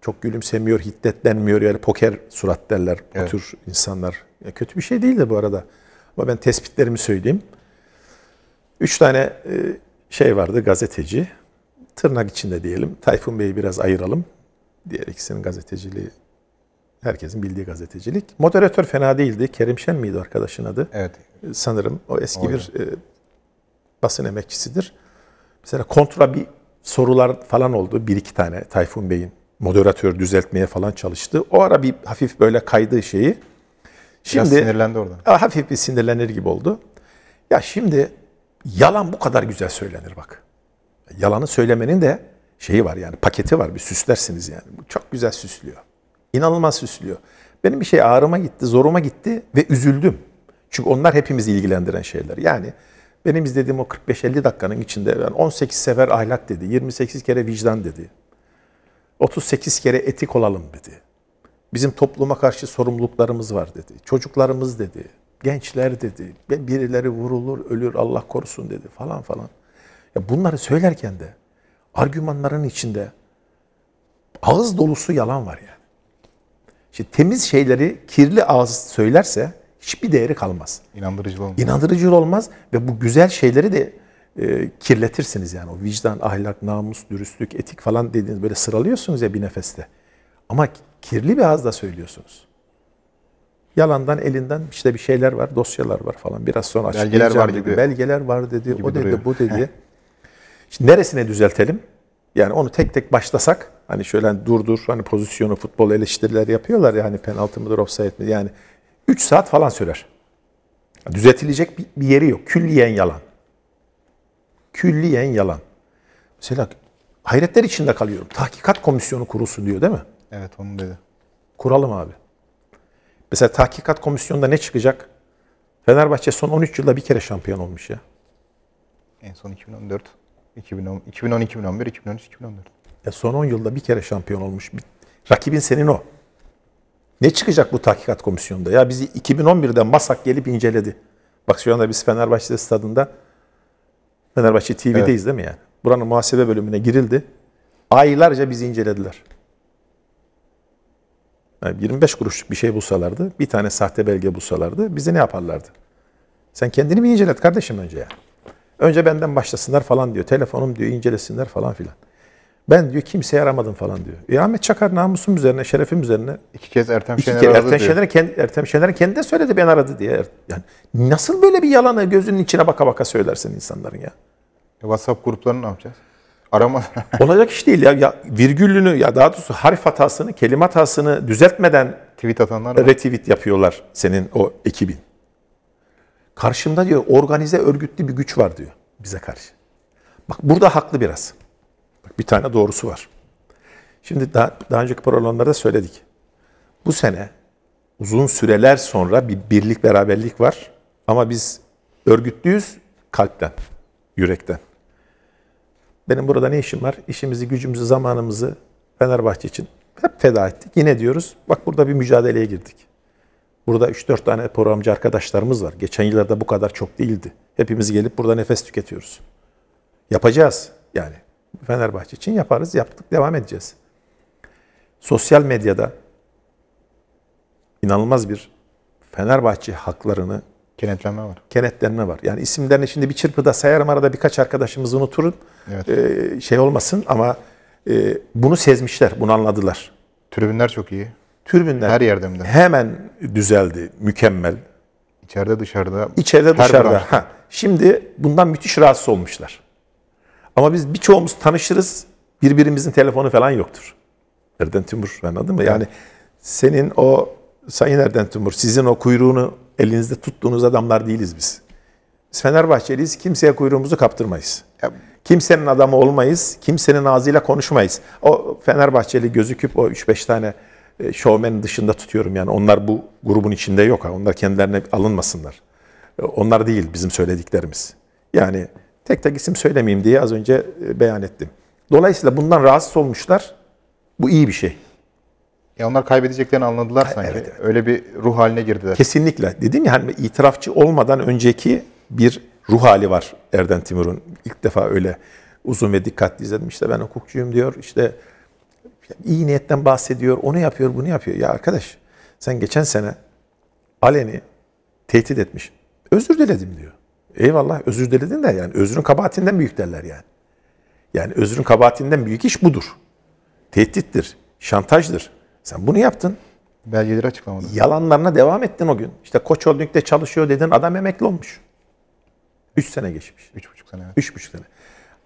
Çok gülümsemiyor, hiddetlenmiyor. Yani poker surat derler evet. tür insanlar. Ya kötü bir şey değil de bu arada. Ama ben tespitlerimi söyleyeyim. Üç tane e, şey vardı gazeteci. Tırnak içinde diyelim. Tayfun Bey'i biraz ayıralım. Diğer ikisinin gazeteciliği herkesin bildiği gazetecilik. Moderatör fena değildi. Kerim Şen miydi arkadaşın adı? Evet. Sanırım o eski Oydu. bir e, basın emekçisidir. Mesela kontra bir sorular falan oldu. Bir iki tane Tayfun Bey'in moderatör düzeltmeye falan çalıştı. O ara bir hafif böyle kaydığı şeyi. Şimdi, Biraz sinirlendi orada. Hafif bir sinirlenir gibi oldu. Ya şimdi Yalan bu kadar güzel söylenir bak. Yalanı söylemenin de şeyi var yani paketi var bir süslersiniz yani. Bu çok güzel süslüyor. İnanılmaz süslüyor. Benim bir şey ağrıma gitti, zoruma gitti ve üzüldüm. Çünkü onlar hepimizi ilgilendiren şeyler. Yani benim izlediğim o 45-50 dakikanın içinde ben 18 sefer ahlak dedi, 28 kere vicdan dedi. 38 kere etik olalım dedi. Bizim topluma karşı sorumluluklarımız var dedi. Çocuklarımız dedi gençler dedi, birileri vurulur, ölür, Allah korusun dedi falan falan. Ya bunları söylerken de argümanların içinde ağız dolusu yalan var yani. İşte temiz şeyleri kirli ağız söylerse hiçbir değeri kalmaz. İnandırıcı olmaz. İnandırıcı olmaz ve bu güzel şeyleri de e, kirletirsiniz yani. O vicdan, ahlak, namus, dürüstlük, etik falan dediğiniz böyle sıralıyorsunuz ya bir nefeste. Ama kirli bir ağızla söylüyorsunuz. Yalandan elinden işte bir şeyler var, dosyalar var falan. Biraz sonra belgeler var dedi. Gibi. Belgeler var dedi. Gibi o dedi, duruyor. bu dedi. Şimdi neresine düzeltelim? Yani onu tek tek başlasak hani şöyle hani durdur hani pozisyonu futbol eleştiriler yapıyorlar yani penaltı mıdır offside mi yani 3 saat falan sürer. Düzeltilecek bir yeri yok. Külliyen yalan. Külliyen yalan. Mesela hayretler içinde kalıyorum. Tahkikat komisyonu kurulsun diyor değil mi? Evet onu dedi. Kuralım abi. Mesela tahkikat komisyonunda ne çıkacak? Fenerbahçe son 13 yılda bir kere şampiyon olmuş ya. En son 2014, 2010, 2010 2011, 2013, 2014. E son 10 yılda bir kere şampiyon olmuş. Rakibin senin o. Ne çıkacak bu tahkikat komisyonunda? Ya bizi 2011'de Masak gelip inceledi. Bak şu anda biz Fenerbahçe stadında Fenerbahçe TV'deyiz evet. değil mi yani? Buranın muhasebe bölümüne girildi. Aylarca bizi incelediler. 25 kuruşluk bir şey bulsalardı, bir tane sahte belge bulsalardı bize ne yaparlardı? Sen kendini bir incelet kardeşim önce ya? Önce benden başlasınlar falan diyor. Telefonum diyor incelesinler falan filan. Ben diyor kimseyi aramadım falan diyor. E Ahmet Çakar namusum üzerine, şerefim üzerine. İki kez Ertem Şener aradı Ertem diyor. Şener, kendi, Ertem Şener kendi de söyledi ben aradı diye. Er-, yani nasıl böyle bir yalanı gözünün içine baka baka söylersin insanların ya? E, WhatsApp gruplarını ne yapacağız? arama... Olacak iş değil ya. ya. Virgülünü ya daha doğrusu harf hatasını, kelime hatasını düzeltmeden tweet atanlar retweet yapıyorlar senin o ekibin. Karşımda diyor organize örgütlü bir güç var diyor bize karşı. Bak burada haklı biraz. Bak bir tane doğrusu var. Şimdi daha, daha önceki programlarda söyledik. Bu sene uzun süreler sonra bir birlik beraberlik var. Ama biz örgütlüyüz kalpten, yürekten. Benim burada ne işim var? İşimizi, gücümüzü, zamanımızı Fenerbahçe için hep feda ettik. Yine diyoruz bak burada bir mücadeleye girdik. Burada 3-4 tane programcı arkadaşlarımız var. Geçen yıllarda bu kadar çok değildi. Hepimiz gelip burada nefes tüketiyoruz. Yapacağız yani. Fenerbahçe için yaparız, yaptık, devam edeceğiz. Sosyal medyada inanılmaz bir Fenerbahçe haklarını Kenetlenme var. Kenetlenme var. Yani isimlerini şimdi bir çırpıda sayarım arada birkaç arkadaşımızı unuturum. Evet. Ee, şey olmasın ama e, bunu sezmişler, bunu anladılar. Tribünler çok iyi. Tribünler her yerde mi? Hemen düzeldi, mükemmel. İçeride dışarıda. İçeride dışarıda. Ha. Şimdi bundan müthiş rahatsız olmuşlar. Ama biz birçoğumuz tanışırız, birbirimizin telefonu falan yoktur. Erden Timur anladın mı? Yani senin o Sayın Erden Timur sizin o kuyruğunu elinizde tuttuğunuz adamlar değiliz biz. Biz Fenerbahçeliyiz, kimseye kuyruğumuzu kaptırmayız. Kimsenin adamı olmayız, kimsenin ağzıyla konuşmayız. O Fenerbahçeli gözüküp o 3-5 tane e, şovmenin dışında tutuyorum yani. Onlar bu grubun içinde yok ha. Onlar kendilerine alınmasınlar. E, onlar değil bizim söylediklerimiz. Yani tek tek isim söylemeyeyim diye az önce e, beyan ettim. Dolayısıyla bundan rahatsız olmuşlar. Bu iyi bir şey. Ya e, onlar kaybedeceklerini anladılar sanki. Evet, evet. Öyle bir ruh haline girdiler. Kesinlikle. Dedim ya hani itirafçı olmadan önceki bir ruh hali var Erden Timur'un. İlk defa öyle uzun ve dikkatli izledim. İşte ben hukukçuyum diyor. İşte iyi niyetten bahsediyor. Onu yapıyor, bunu yapıyor. Ya arkadaş sen geçen sene Alen'i tehdit etmiş. Özür diledim diyor. Eyvallah özür diledin de yani özrün kabahatinden büyük derler yani. Yani özrün kabahatinden büyük iş budur. Tehdittir, şantajdır. Sen bunu yaptın. Belgeleri açıklamadı. Yalanlarına devam ettin o gün. İşte Koç Holding'de çalışıyor dedin adam emekli olmuş. 3 sene geçmiş. 3,5 sene. 3,5 evet. sene.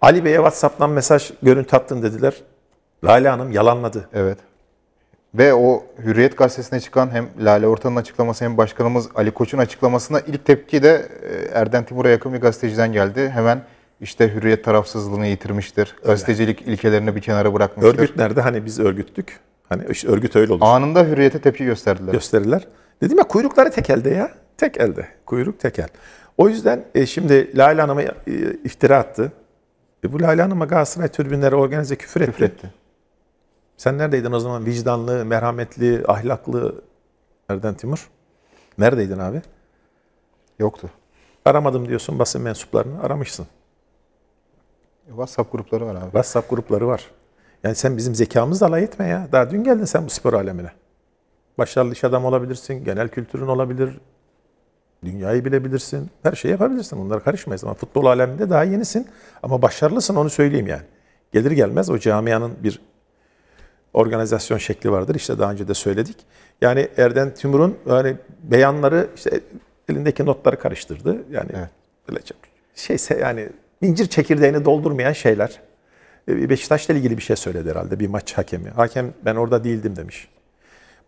Ali Bey'e WhatsApp'tan mesaj görüntü attın dediler. Lale Hanım yalanladı. Evet. Ve o Hürriyet gazetesine çıkan hem Lale Ortan'ın açıklaması hem başkanımız Ali Koç'un açıklamasına ilk tepki de e, Erden Timur'a yakın bir gazeteciden geldi. Hemen işte hürriyet tarafsızlığını yitirmiştir. Öyle. Gazetecilik ilkelerini bir kenara bırakmıştır. Örgütlerde hani biz örgüttük. Hani örgüt öyle olur. Anında hürriyete tepki gösterdiler. Gösterirler. Dedim ya kuyrukları tek elde ya. Tek elde. Kuyruk tek el. O yüzden e, şimdi Lale Hanım'a e, iftira attı. E, bu Lale Hanım'a Galatasaray türbinleri organize küfür etti. Küfür etti. Sen neredeydin o zaman? Vicdanlı, merhametli, ahlaklı. Nereden Timur? Neredeydin abi? Yoktu. Aramadım diyorsun basın mensuplarını. Aramışsın. WhatsApp grupları var abi. WhatsApp grupları var. Yani sen bizim zekamızla alay etme ya. Daha dün geldin sen bu spor alemine. Başarılı iş adam olabilirsin, genel kültürün olabilir, dünyayı bilebilirsin, her şeyi yapabilirsin. Bunlara karışmayız ama futbol aleminde daha yenisin ama başarılısın onu söyleyeyim yani. Gelir gelmez o camianın bir organizasyon şekli vardır. İşte daha önce de söyledik. Yani Erden Timur'un yani beyanları işte elindeki notları karıştırdı. Yani evet. böyle şey yani incir çekirdeğini doldurmayan şeyler. E, Beşiktaş'la ilgili bir şey söyledi herhalde bir maç hakemi. Hakem ben orada değildim demiş.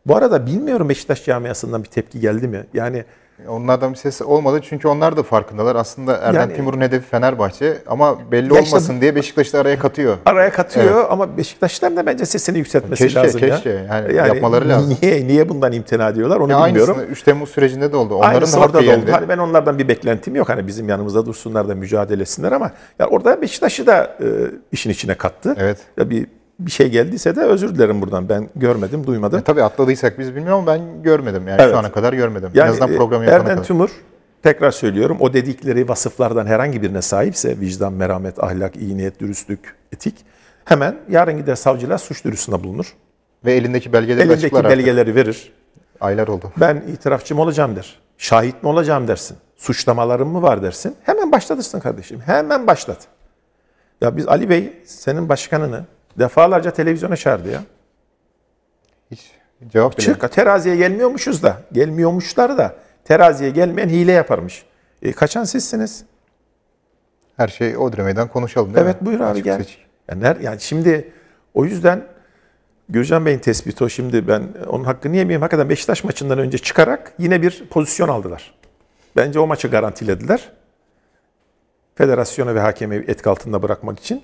Bu arada bilmiyorum Beşiktaş camiasından bir tepki geldi mi? Yani Onlardan bir ses olmadı çünkü onlar da farkındalar. Aslında Erden yani, Timur'un hedefi Fenerbahçe ama belli yaşta, olmasın diye Beşiktaş'ı araya katıyor. Araya katıyor evet. ama Beşiktaş'tan da bence sesini yükseltmesi keşke, lazım keşke. ya. yani, yani yapmaları lazım. Niye niye bundan imtina ediyorlar onu ya bilmiyorum. Aynısını 3 Temmuz sürecinde de oldu. Onların Aynısı da orada da oldu. Hani ben onlardan bir beklentim yok. Hani bizim yanımızda dursunlar da mücadele etsinler ama yani orada Beşiktaş'ı da e, işin içine kattı. Evet. Ya bir bir şey geldiyse de özür dilerim buradan. Ben görmedim, duymadım. E, tabii atladıysak biz bilmiyorum ama ben görmedim. Yani evet. şu ana kadar görmedim. Yani, en azından e, programı yapana Erden kadar. Tümür tekrar söylüyorum o dedikleri vasıflardan herhangi birine sahipse vicdan, merhamet, ahlak, iyi niyet, dürüstlük, etik hemen yarın gider savcılar suç duyurusunda bulunur. Ve elindeki belgeleri elindeki açıklar belgeleri artık. verir. Aylar oldu. Ben itirafçım olacağım der. Şahit mi olacağım dersin. Suçlamalarım mı var dersin. Hemen başlatırsın kardeşim. Hemen başlat. Ya biz Ali Bey senin başkanını Defalarca televizyona açardı ya. Hiç cevap bile. Çık, teraziye gelmiyormuşuz da. Gelmiyormuşlar da. Teraziye gelmeyen hile yaparmış. E, kaçan sizsiniz. Her şey Odre Meydan konuşalım değil evet, mi? buyur abi Açık gel. Seçik. Yani, yani şimdi o yüzden Gürcan Bey'in tespiti o şimdi ben onun hakkını yemeyeyim. Hakikaten Beşiktaş maçından önce çıkarak yine bir pozisyon aldılar. Bence o maçı garantilediler. Federasyonu ve hakemi etki altında bırakmak için.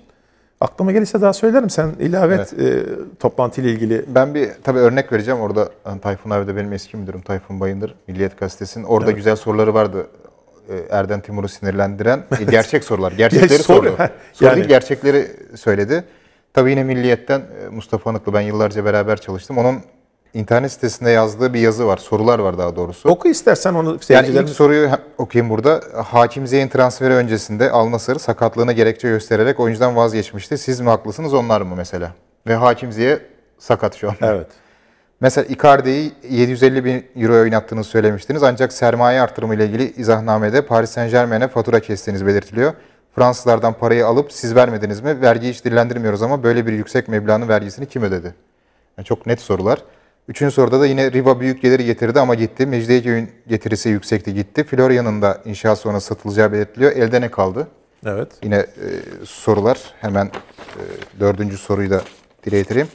Aklıma gelirse daha söylerim. Sen ilave evet. e, toplantıyla ilgili. Ben bir tabii örnek vereceğim. Orada e, Tayfun abi de benim eski müdürüm Tayfun Bayındır Milliyet Gazetesi'nin. Orada evet. güzel soruları vardı. E, Erden Timur'u sinirlendiren e, evet. gerçek sorular. Gerçekleri Geç, soru. sordu. Soru yani. değil, gerçekleri söyledi. Tabii yine Milliyet'ten Mustafa Anıklı ben yıllarca beraber çalıştım. Onun internet sitesinde yazdığı bir yazı var. Sorular var daha doğrusu. Oku istersen onu seyircilerimiz... Yani ilk soruyu okuyayım burada. Hakim Zey'in transferi öncesinde Al Nasır sakatlığına gerekçe göstererek oyuncudan vazgeçmişti. Siz mi haklısınız onlar mı mesela? Ve Hakim Zey'e sakat şu an. Evet. Mesela Icardi'yi 750 bin euro oynattığını söylemiştiniz. Ancak sermaye artırımı ile ilgili izahnamede Paris Saint Germain'e fatura kestiğiniz belirtiliyor. Fransızlardan parayı alıp siz vermediniz mi? Vergiyi hiç dillendirmiyoruz ama böyle bir yüksek meblağın vergisini kim ödedi? Yani çok net sorular. Üçüncü soruda da yine Riva büyük geliri getirdi ama gitti. Mecidiyeköy'ün getirisi yüksekti gitti. Florya'nın da inşaat sonra satılacağı belirtiliyor. Elde ne kaldı? Evet. Yine e, sorular. Hemen e, dördüncü soruyu da dile getireyim.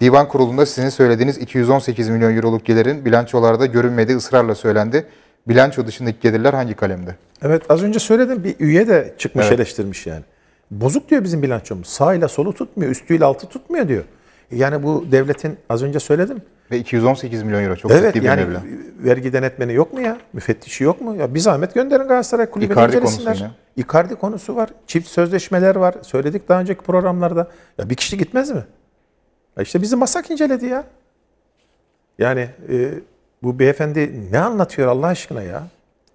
Divan kurulunda sizin söylediğiniz 218 milyon euroluk gelirin bilançolarda görünmedi. ısrarla söylendi. Bilanço dışındaki gelirler hangi kalemde? Evet az önce söyledim bir üye de çıkmış evet. eleştirmiş yani. Bozuk diyor bizim bilançomuz. Sağ ile solu tutmuyor, üstüyle altı tutmuyor diyor. Yani bu devletin az önce söyledim ve 218 milyon euro çok evet, ciddi yani, bir meblağ. vergi denetmeni yok mu ya? Müfettişi yok mu? Ya bir zahmet gönderin Galatasaray kulübüne incelesinler. Konusu Icardi konusu var. Çift sözleşmeler var. Söyledik daha önceki programlarda. Ya bir kişi gitmez mi? Ya işte bizi masak inceledi ya. Yani e, bu beyefendi ne anlatıyor Allah aşkına ya?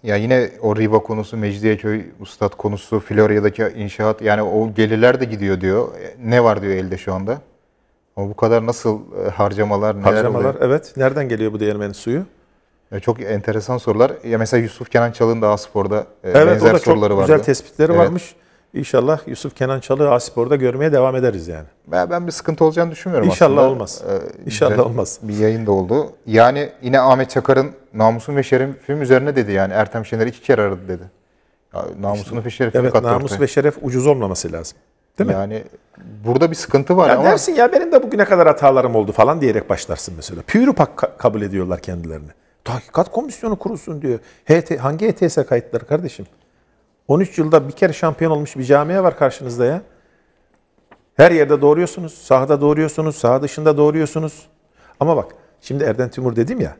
Ya yine o Riva konusu, Mecidiyeköy Ustad konusu, Florya'daki inşaat yani o gelirler de gidiyor diyor. E, ne var diyor elde şu anda? Ama bu kadar nasıl e, harcamalar neler Harcamalar oluyor? evet. Nereden geliyor bu değirmenin suyu? E, çok enteresan sorular. Ya mesela Yusuf Kenan Çalık'ın da Aspor'da e, evet, benzer da soruları vardı. Güzel tespitleri evet. varmış. İnşallah Yusuf Kenan Çalı Aspor'da görmeye devam ederiz yani. Ben, ben bir sıkıntı olacağını düşünmüyorum İnşallah aslında. olmaz. Ee, İnşallah olmaz. Bir yayın da oldu. Yani yine Ahmet Çakar'ın Namusun ve Şerefim üzerine dedi yani. Ertem Şener iki kere aradı dedi. Ya, namusunu işte, ve şerefini Evet namus ortaya. ve şeref ucuz olmaması lazım. Değil yani, mi? burada bir sıkıntı var ya ama... Dersin ya benim de bugüne kadar hatalarım oldu falan diyerek başlarsın mesela. Pürüpak ka- kabul ediyorlar kendilerini. Tahkikat komisyonu kurulsun diyor. HT, hangi ETS kayıtları kardeşim? 13 yılda bir kere şampiyon olmuş bir camiye var karşınızda ya. Her yerde doğruyorsunuz. Sahada doğruyorsunuz. Saha dışında doğruyorsunuz. Ama bak şimdi Erden Timur dedim ya.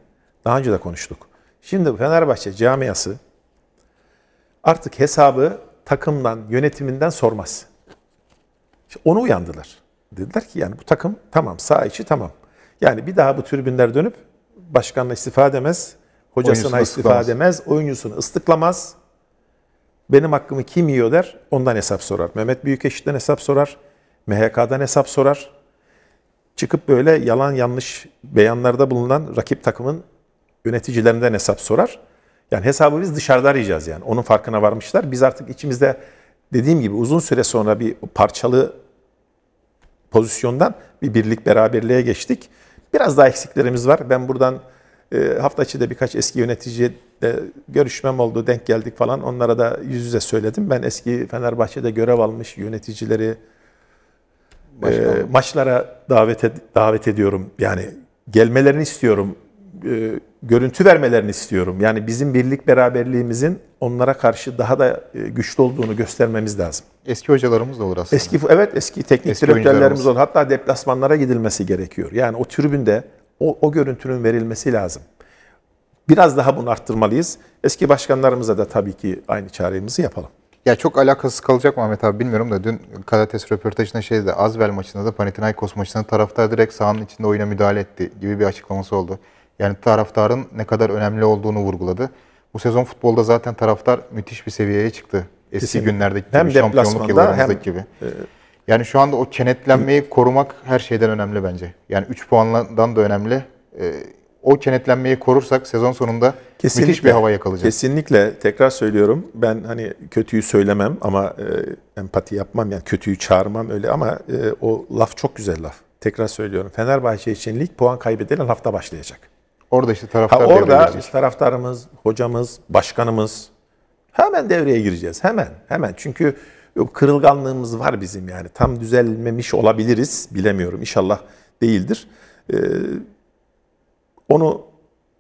Daha önce de konuştuk. Şimdi Fenerbahçe camiası artık hesabı takımdan, yönetiminden sormaz. İşte onu uyandılar. Dediler ki yani bu takım tamam sağ içi tamam. Yani bir daha bu tribünler dönüp başkanla istifa edemez, hocasına oyuncusunu istifa ıstıklamaz. edemez, oyuncusunu ıslıklamaz. Benim hakkımı kim yiyor der, ondan hesap sorar. Mehmet Büyükeşit'ten hesap sorar, MHK'dan hesap sorar. Çıkıp böyle yalan yanlış beyanlarda bulunan rakip takımın yöneticilerinden hesap sorar. Yani hesabı biz dışarıda arayacağız yani. Onun farkına varmışlar. Biz artık içimizde dediğim gibi uzun süre sonra bir parçalı pozisyondan bir birlik beraberliğe geçtik. Biraz daha eksiklerimiz var. Ben buradan e, hafta içi de birkaç eski yönetici de görüşmem oldu, denk geldik falan. Onlara da yüz yüze söyledim. Ben eski Fenerbahçe'de görev almış yöneticileri e, maçlara davet ed- davet ediyorum. Yani gelmelerini istiyorum e, görüntü vermelerini istiyorum. Yani bizim birlik beraberliğimizin onlara karşı daha da e, güçlü olduğunu göstermemiz lazım. Eski hocalarımız da olur aslında. Eski evet eski teknik eski direktörlerimiz olur. Hatta deplasmanlara gidilmesi gerekiyor. Yani o tribünde o, o görüntünün verilmesi lazım. Biraz daha bunu arttırmalıyız. Eski başkanlarımıza da tabii ki aynı çağrımızı yapalım. Ya çok alakası kalacak mı Ahmet abi bilmiyorum da dün Kalates röportajında şey dedi Azvel maçında da Panathinaikos maçında taraftar direkt sahanın içinde oyuna müdahale etti gibi bir açıklaması oldu. Yani taraftarın ne kadar önemli olduğunu vurguladı. Bu sezon futbolda zaten taraftar müthiş bir seviyeye çıktı. Eski Kesinlikle. günlerdeki hem gibi, şampiyonluk yıllarımızdaki hem, gibi. E, yani şu anda o kenetlenmeyi korumak her şeyden önemli bence. Yani 3 puandan da önemli. E, o kenetlenmeyi korursak sezon sonunda kesinlikle, müthiş bir hava yakalayacak. Kesinlikle tekrar söylüyorum. Ben hani kötüyü söylemem ama e, empati yapmam yani kötüyü çağırmam öyle ama e, o laf çok güzel laf. Tekrar söylüyorum. Fenerbahçe için lig puan kaybedilen hafta başlayacak. Orada işte taraftar ha, Orada biz taraftarımız, hocamız, başkanımız hemen devreye gireceğiz. Hemen, hemen. Çünkü kırılganlığımız var bizim yani. Tam düzelmemiş olabiliriz. Bilemiyorum. İnşallah değildir. Ee, onu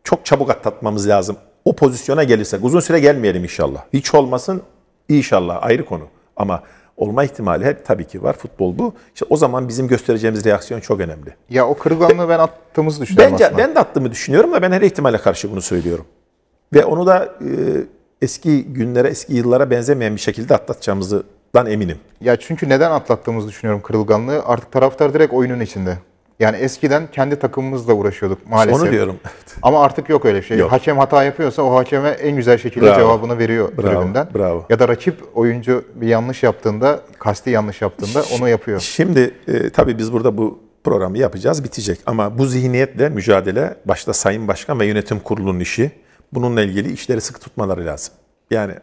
çok çabuk atlatmamız lazım. O pozisyona gelirsek. Uzun süre gelmeyelim inşallah. Hiç olmasın inşallah ayrı konu. Ama olma ihtimali hep tabii ki var. Futbol bu. İşte o zaman bizim göstereceğimiz reaksiyon çok önemli. Ya o kırılganlığı ben attığımızı düşünüyorum Bence, aslında. Ben de attığımı düşünüyorum ve ben her ihtimale karşı bunu söylüyorum. Ve onu da e, eski günlere, eski yıllara benzemeyen bir şekilde atlatacağımızdan eminim. Ya çünkü neden atlattığımızı düşünüyorum kırılganlığı. Artık taraftar direkt oyunun içinde. Yani eskiden kendi takımımızla uğraşıyorduk maalesef. Onu diyorum. Ama artık yok öyle şey. Yok. Hakem hata yapıyorsa o hakeme en güzel şekilde bravo. cevabını veriyor bravo. tribünden. Bravo. Ya da rakip oyuncu bir yanlış yaptığında, kasti yanlış yaptığında onu yapıyor. Şimdi e, tabii biz burada bu programı yapacağız, bitecek. Ama bu zihniyetle mücadele başta Sayın Başkan ve Yönetim Kurulu'nun işi. Bununla ilgili işleri sıkı tutmaları lazım. Yani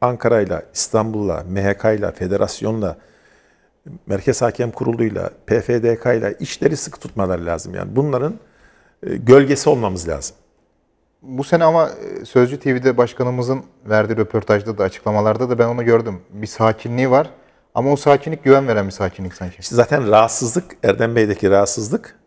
Ankara'yla, İstanbul'la, MHK'yla, federasyonla, Merkez Hakem Kurulu'yla, PFDK'yla işleri sıkı tutmaları lazım. Yani bunların e, gölgesi olmamız lazım. Bu sene ama e, Sözcü TV'de başkanımızın verdiği röportajda da açıklamalarda da ben onu gördüm. Bir sakinliği var ama o sakinlik güven veren bir sakinlik sanki. İşte zaten rahatsızlık, Erdem Bey'deki rahatsızlık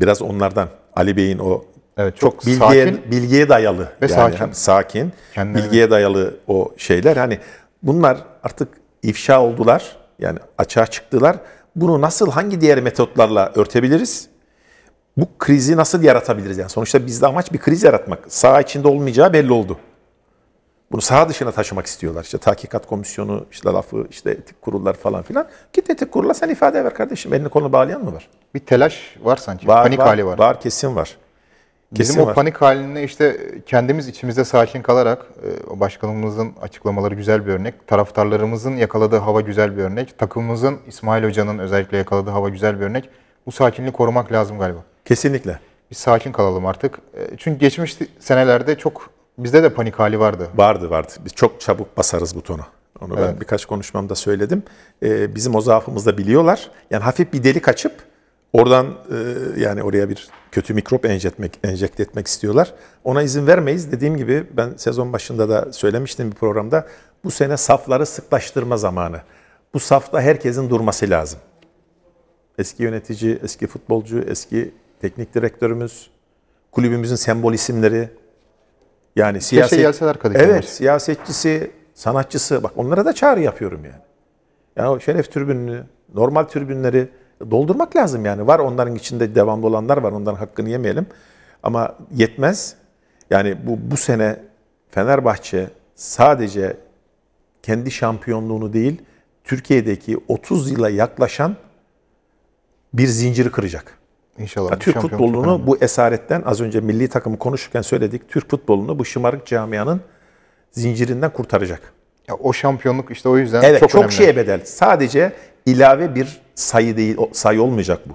biraz onlardan. Ali Bey'in o evet, çok, çok bilgiye, sakin bilgiye dayalı ve yani sakin, hani sakin bilgiye dayalı o şeyler. Hani bunlar artık ifşa oldular yani açığa çıktılar. Bunu nasıl hangi diğer metotlarla örtebiliriz? Bu krizi nasıl yaratabiliriz? Yani sonuçta bizde amaç bir kriz yaratmak. Sağ içinde olmayacağı belli oldu. Bunu sağ dışına taşımak istiyorlar. İşte tahkikat komisyonu, işte lafı, işte etik kurullar falan filan. Git etik kurula sen ifade ver kardeşim. Elini kolunu bağlayan mı var? Bir telaş var sanki. Var, Panik var, hali var. Var kesin var. Kesin Bizim var. panik halini işte kendimiz içimizde sakin kalarak e, başkanımızın açıklamaları güzel bir örnek. Taraftarlarımızın yakaladığı hava güzel bir örnek. Takımımızın İsmail Hoca'nın özellikle yakaladığı hava güzel bir örnek. Bu sakinliği korumak lazım galiba. Kesinlikle. Biz sakin kalalım artık. E, çünkü geçmiş senelerde çok bizde de panik hali vardı. Vardı vardı. Biz çok çabuk basarız butona. Onu evet. ben birkaç konuşmamda söyledim. E, bizim o zaafımızda biliyorlar. Yani hafif bir delik açıp Oradan e, yani oraya bir kötü mikrop enjetmek, enjekte etmek istiyorlar. Ona izin vermeyiz. Dediğim gibi ben sezon başında da söylemiştim bir programda. Bu sene safları sıklaştırma zamanı. Bu safta herkesin durması lazım. Eski yönetici, eski futbolcu, eski teknik direktörümüz, kulübümüzün sembol isimleri. Yani siyaset... gelseler Evet, siyasetçisi, sanatçısı. Bak onlara da çağrı yapıyorum yani. Yani o şeref tribününü, normal tribünleri doldurmak lazım yani. Var onların içinde devamlı olanlar var. Onların hakkını yemeyelim. Ama yetmez. Yani bu bu sene Fenerbahçe sadece kendi şampiyonluğunu değil, Türkiye'deki 30 yıla yaklaşan bir zinciri kıracak. İnşallah. Ya, Türk futbolunu bu esaretten az önce milli takımı konuşurken söyledik. Türk futbolunu bu şımarık camianın zincirinden kurtaracak. Ya o şampiyonluk işte o yüzden evet, çok, çok önemli. şeye bedel. Sadece ilave bir sayı değil, sayı olmayacak bu.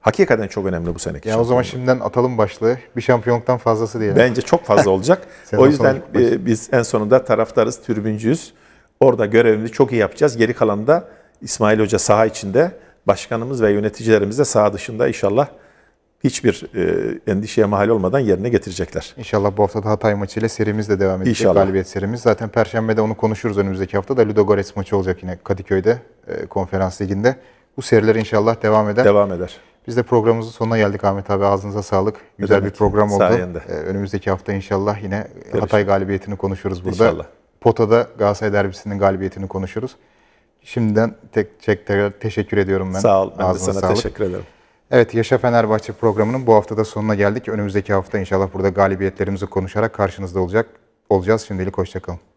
Hakikaten çok önemli bu seneki. Ya o zaman şimdiden atalım başlığı. Bir şampiyonluktan fazlası diyelim. Bence çok fazla olacak. o yüzden e, biz en sonunda taraftarız, tribüncüyüz. Orada görevimizi çok iyi yapacağız. Geri kalan da İsmail Hoca saha içinde, başkanımız ve yöneticilerimiz de saha dışında inşallah hiçbir e, endişeye mahal olmadan yerine getirecekler. İnşallah bu hafta da Hatay maçıyla serimiz de devam edecek. İnşallah. Galibiyet serimiz. Zaten Perşembe'de onu konuşuruz önümüzdeki hafta da Ludogorets maçı olacak yine Kadıköy'de e, konferans liginde. Bu seriler inşallah devam eder. Devam eder. Biz de programımızın sonuna geldik Ahmet abi. Ağzınıza sağlık. Güzel Demek bir program oldu. Sayende. Ee, önümüzdeki hafta inşallah yine Görüşmeler. Hatay galibiyetini konuşuruz burada. İnşallah. Pota'da Galatasaray derbisinin galibiyetini konuşuruz. Şimdiden tek, tek, tek teşekkür ediyorum ben. Sağ ol. Ben Ağzına de sana sağlık. teşekkür ederim. Evet Yaşa Fenerbahçe programının bu haftada sonuna geldik. Önümüzdeki hafta inşallah burada galibiyetlerimizi konuşarak karşınızda olacak olacağız. Şimdilik hoşçakalın.